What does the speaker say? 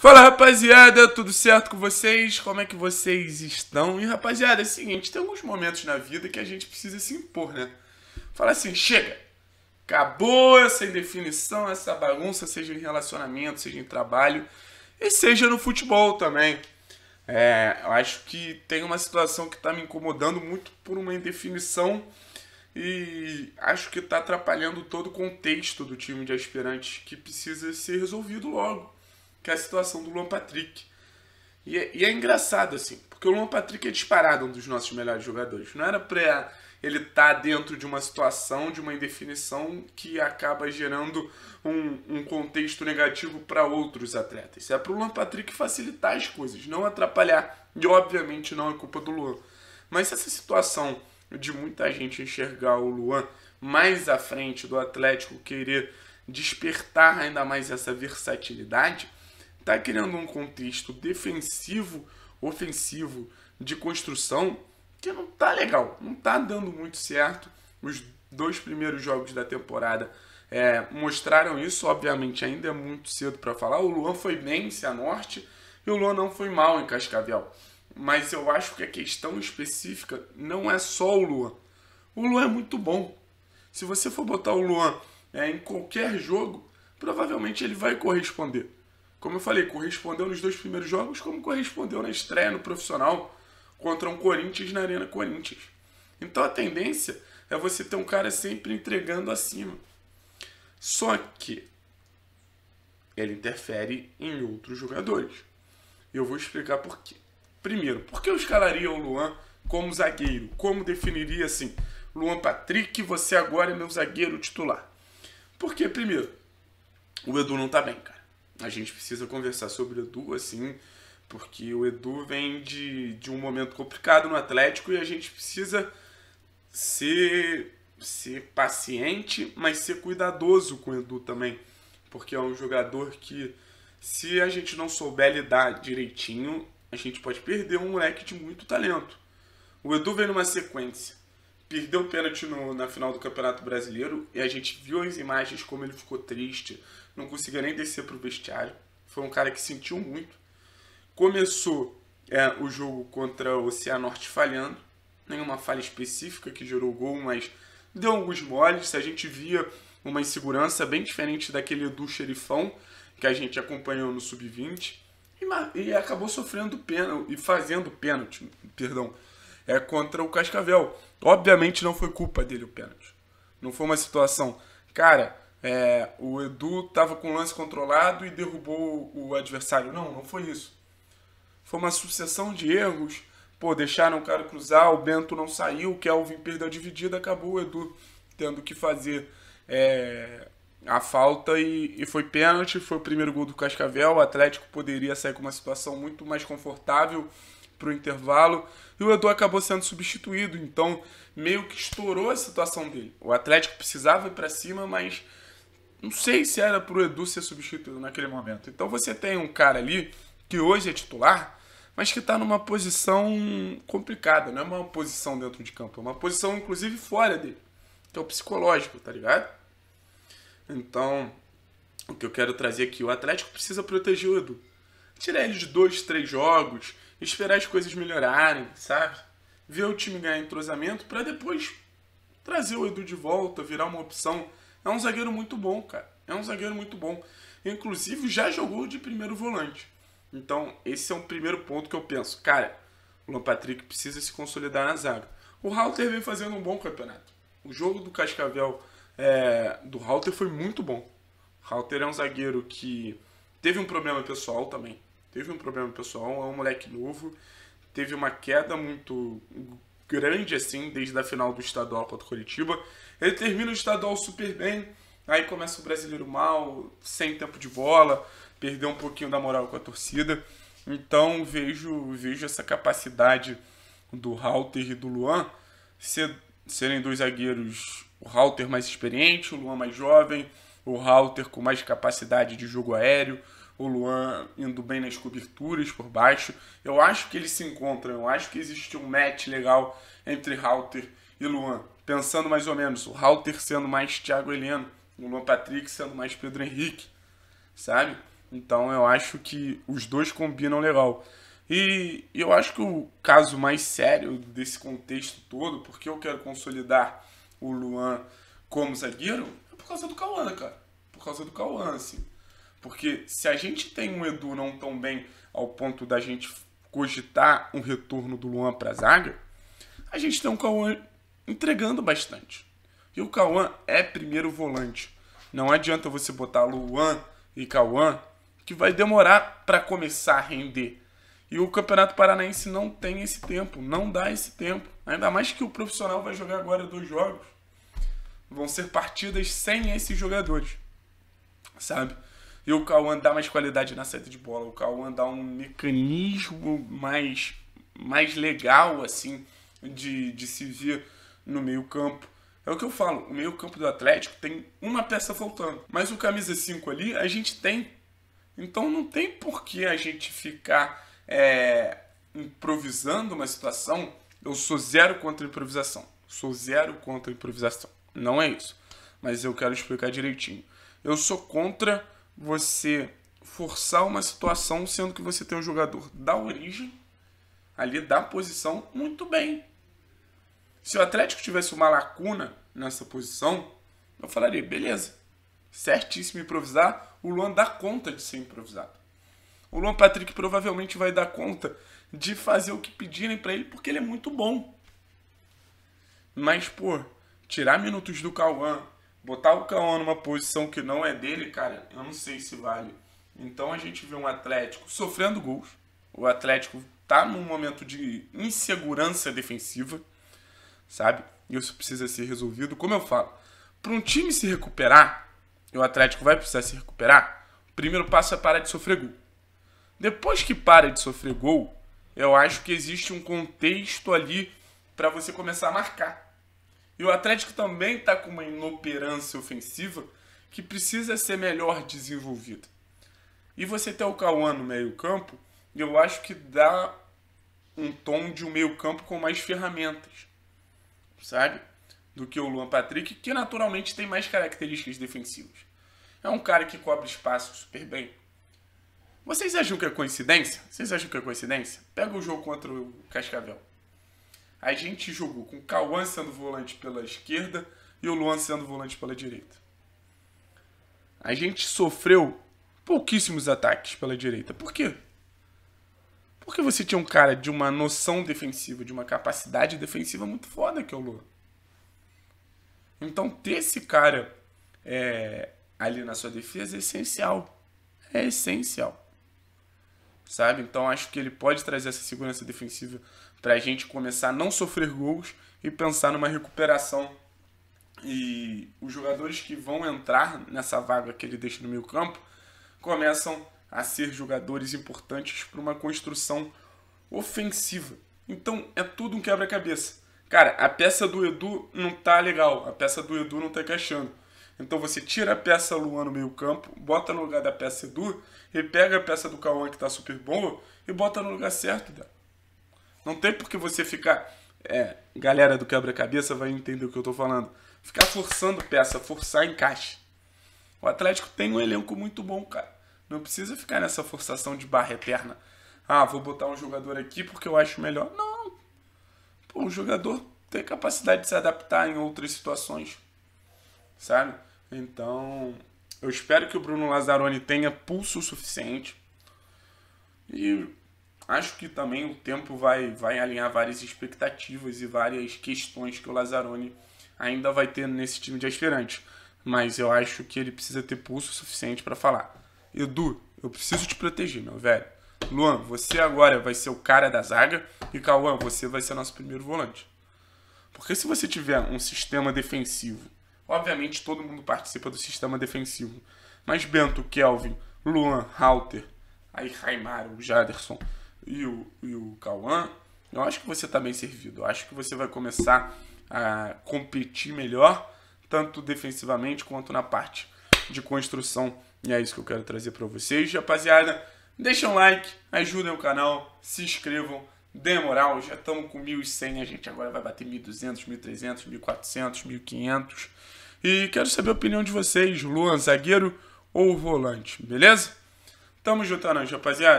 Fala rapaziada, tudo certo com vocês? Como é que vocês estão? E rapaziada, é o seguinte, tem alguns momentos na vida que a gente precisa se impor, né? Fala assim, chega! Acabou essa indefinição, essa bagunça, seja em relacionamento, seja em trabalho e seja no futebol também. É, eu acho que tem uma situação que está me incomodando muito por uma indefinição e acho que está atrapalhando todo o contexto do time de aspirantes que precisa ser resolvido logo que é a situação do Luan Patrick. E é, e é engraçado, assim, porque o Luan Patrick é disparado um dos nossos melhores jogadores. Não era pra ele estar tá dentro de uma situação, de uma indefinição que acaba gerando um, um contexto negativo para outros atletas. É para o Luan Patrick facilitar as coisas, não atrapalhar. E obviamente não é culpa do Luan. Mas essa situação de muita gente enxergar o Luan mais à frente do Atlético querer despertar ainda mais essa versatilidade está criando um contexto defensivo, ofensivo, de construção, que não tá legal, não tá dando muito certo. Os dois primeiros jogos da temporada é, mostraram isso, obviamente ainda é muito cedo para falar. O Luan foi bem em Cianorte é e o Luan não foi mal em Cascavel. Mas eu acho que a questão específica não é só o Luan. O Luan é muito bom. Se você for botar o Luan é, em qualquer jogo, provavelmente ele vai corresponder como eu falei, correspondeu nos dois primeiros jogos, como correspondeu na estreia no profissional contra um Corinthians na Arena Corinthians. Então a tendência é você ter um cara sempre entregando acima. Só que ele interfere em outros jogadores. Eu vou explicar por quê. Primeiro, por que eu escalaria o Luan como zagueiro? Como definiria assim? Luan Patrick, você agora é meu zagueiro titular. Porque, primeiro, o Edu não tá bem, cara a gente precisa conversar sobre o Edu, assim, porque o Edu vem de, de um momento complicado no Atlético e a gente precisa ser, ser paciente, mas ser cuidadoso com o Edu também, porque é um jogador que, se a gente não souber lidar direitinho, a gente pode perder um moleque de muito talento. O Edu vem numa sequência. Perdeu o pênalti no, na final do Campeonato Brasileiro e a gente viu as imagens como ele ficou triste, não conseguia nem descer para o vestiário. Foi um cara que sentiu muito. Começou é, o jogo contra o Cianorte falhando, nenhuma falha específica que gerou gol, mas deu alguns moles. A gente via uma insegurança bem diferente daquele do xerifão que a gente acompanhou no sub-20 e, e, acabou sofrendo pênalti e fazendo pênalti, perdão, é contra o Cascavel. Obviamente não foi culpa dele o pênalti. Não foi uma situação, cara, é, o Edu estava com o lance controlado e derrubou o adversário. Não, não foi isso. Foi uma sucessão de erros. Pô, deixaram o cara cruzar, o Bento não saiu, o Kelvin perdeu a dividida, acabou o Edu tendo que fazer é, a falta e, e foi pênalti. Foi o primeiro gol do Cascavel. O Atlético poderia sair com uma situação muito mais confortável para o intervalo e o Edu acabou sendo substituído. Então, meio que estourou a situação dele. O Atlético precisava ir para cima, mas não sei se era para o Edu ser substituído naquele momento. Então você tem um cara ali que hoje é titular, mas que está numa posição complicada, não é uma posição dentro de campo, é uma posição inclusive fora dele, que é o psicológico, tá ligado? Então, o que eu quero trazer aqui, o Atlético precisa proteger o Edu. Tirar ele de dois, três jogos, esperar as coisas melhorarem, sabe? Ver o time ganhar entrosamento para depois trazer o Edu de volta, virar uma opção é um zagueiro muito bom, cara. É um zagueiro muito bom. Inclusive, já jogou de primeiro volante. Então, esse é um primeiro ponto que eu penso. Cara, o Luan Patrick precisa se consolidar na zaga. O Halter vem fazendo um bom campeonato. O jogo do Cascavel é, do Halter foi muito bom. O Halter é um zagueiro que teve um problema pessoal também. Teve um problema pessoal, é um moleque novo. Teve uma queda muito grande assim, desde a final do estadual contra o Curitiba. Ele termina o estadual super bem, aí começa o brasileiro mal, sem tempo de bola, perdeu um pouquinho da moral com a torcida. Então vejo, vejo essa capacidade do Halter e do Luan ser, serem dois zagueiros, o Halter mais experiente, o Luan mais jovem, o Halter com mais capacidade de jogo aéreo, o Luan indo bem nas coberturas por baixo. Eu acho que eles se encontram, eu acho que existe um match legal entre Halter e Luan. Pensando mais ou menos, o Halter sendo mais Thiago Heleno, o Luan Patrick sendo mais Pedro Henrique, sabe? Então eu acho que os dois combinam legal. E eu acho que o caso mais sério desse contexto todo, porque eu quero consolidar o Luan como zagueiro, é por causa do Cauã, né, cara. Por causa do Cauã, assim. Porque se a gente tem um Edu não tão bem ao ponto da gente cogitar um retorno do Luan para a zaga, a gente tem um Cauã entregando bastante. E o Cauã é primeiro volante. Não adianta você botar Luan e Cauã, que vai demorar para começar a render. E o Campeonato Paranaense não tem esse tempo, não dá esse tempo. Ainda mais que o profissional vai jogar agora dois jogos. Vão ser partidas sem esses jogadores, sabe? E o Cauã dá mais qualidade na saída de bola. O Cauã dá um mecanismo mais, mais legal, assim, de, de se ver no meio campo. É o que eu falo, o meio campo do Atlético tem uma peça faltando. Mas o camisa 5 ali, a gente tem. Então não tem por que a gente ficar é, improvisando uma situação. Eu sou zero contra improvisação. Sou zero contra improvisação. Não é isso. Mas eu quero explicar direitinho. Eu sou contra você forçar uma situação sendo que você tem um jogador da origem, ali da posição, muito bem. Se o Atlético tivesse uma lacuna nessa posição, eu falaria, beleza, certíssimo improvisar, o Luan dá conta de ser improvisado. O Luan Patrick provavelmente vai dar conta de fazer o que pedirem para ele, porque ele é muito bom. Mas, pô, tirar minutos do Cauã, Botar o Cauã numa posição que não é dele, cara, eu não sei se vale. Então a gente vê um Atlético sofrendo gols. O Atlético tá num momento de insegurança defensiva, sabe? E isso precisa ser resolvido. Como eu falo, para um time se recuperar, e o Atlético vai precisar se recuperar, o primeiro passo é parar de sofrer gol. Depois que para de sofrer gol, eu acho que existe um contexto ali para você começar a marcar. E o Atlético também está com uma inoperância ofensiva que precisa ser melhor desenvolvida. E você ter o Cauã no meio-campo, eu acho que dá um tom de um meio-campo com mais ferramentas, sabe? Do que o Luan Patrick, que naturalmente tem mais características defensivas. É um cara que cobre espaço super bem. Vocês acham que é coincidência? Vocês acham que é coincidência? Pega o jogo contra o Cascavel. A gente jogou com o Cauã sendo volante pela esquerda e o Luan sendo volante pela direita. A gente sofreu pouquíssimos ataques pela direita. Por quê? Porque você tinha um cara de uma noção defensiva, de uma capacidade defensiva muito foda, que é o Luan. Então, ter esse cara é, ali na sua defesa é essencial. É essencial. Sabe? Então, acho que ele pode trazer essa segurança defensiva para a gente começar a não sofrer gols e pensar numa recuperação. E os jogadores que vão entrar nessa vaga que ele deixa no meio campo começam a ser jogadores importantes para uma construção ofensiva. Então é tudo um quebra-cabeça. Cara, a peça do Edu não tá legal, a peça do Edu não tá encaixando. Então você tira a peça Luan no meio campo, bota no lugar da peça Edu, e pega a peça do Cauã que tá super boa e bota no lugar certo dela. Não tem por que você ficar. É, galera do quebra-cabeça vai entender o que eu tô falando. Ficar forçando peça, forçar encaixe. O Atlético tem um elenco muito bom, cara. Não precisa ficar nessa forçação de barra eterna. Ah, vou botar um jogador aqui porque eu acho melhor. Não. Pô, o jogador tem capacidade de se adaptar em outras situações. Sabe? Então, eu espero que o Bruno Lazzaroni tenha pulso suficiente. E acho que também o tempo vai, vai alinhar várias expectativas e várias questões que o Lazzaroni ainda vai ter nesse time de aspirantes. Mas eu acho que ele precisa ter pulso suficiente para falar. Edu, eu preciso te proteger, meu velho. Luan, você agora vai ser o cara da zaga e Cauã, você vai ser nosso primeiro volante. Porque se você tiver um sistema defensivo, obviamente todo mundo participa do sistema defensivo, mas Bento, Kelvin, Luan, Halter, aí Raimar, o Jaderson, e o, e o Cauã, eu acho que você está bem servido. Eu acho que você vai começar a competir melhor, tanto defensivamente quanto na parte de construção. E é isso que eu quero trazer para vocês. Rapaziada, deixa um like, ajudem o canal, se inscrevam, dê moral. Já estamos com 1.100, a gente agora vai bater 1.200, 1.300, 1.400, 1.500. E quero saber a opinião de vocês, Luan, zagueiro ou volante, beleza? Tamo juntando, é rapaziada.